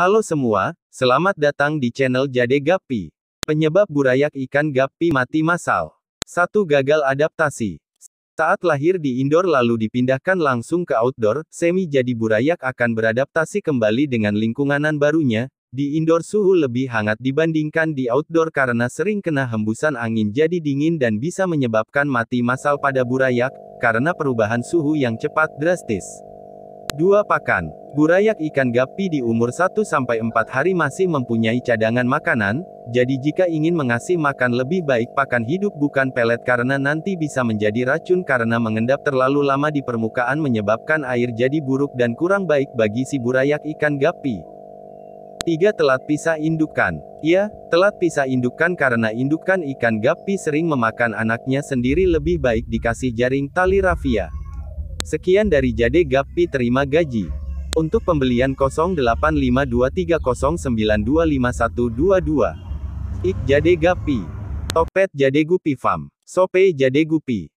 Halo semua, selamat datang di channel Jade Gapi. Penyebab burayak ikan gapi mati massal. Satu gagal adaptasi. Saat lahir di indoor lalu dipindahkan langsung ke outdoor, semi jadi burayak akan beradaptasi kembali dengan lingkunganan barunya. Di indoor suhu lebih hangat dibandingkan di outdoor karena sering kena hembusan angin jadi dingin dan bisa menyebabkan mati massal pada burayak, karena perubahan suhu yang cepat drastis. 2 pakan. Burayak ikan gapi di umur 1-4 hari masih mempunyai cadangan makanan, jadi jika ingin mengasih makan lebih baik pakan hidup bukan pelet karena nanti bisa menjadi racun karena mengendap terlalu lama di permukaan menyebabkan air jadi buruk dan kurang baik bagi si burayak ikan gapi. 3. Telat pisah indukan. Ya, telat pisah indukan karena indukan ikan gapi sering memakan anaknya sendiri lebih baik dikasih jaring tali rafia. Sekian dari Jade Gapi terima gaji. Untuk pembelian 085230925122. Ik Jade Gapi. Topet Jade Gupi Farm. Sope Jade Gupi.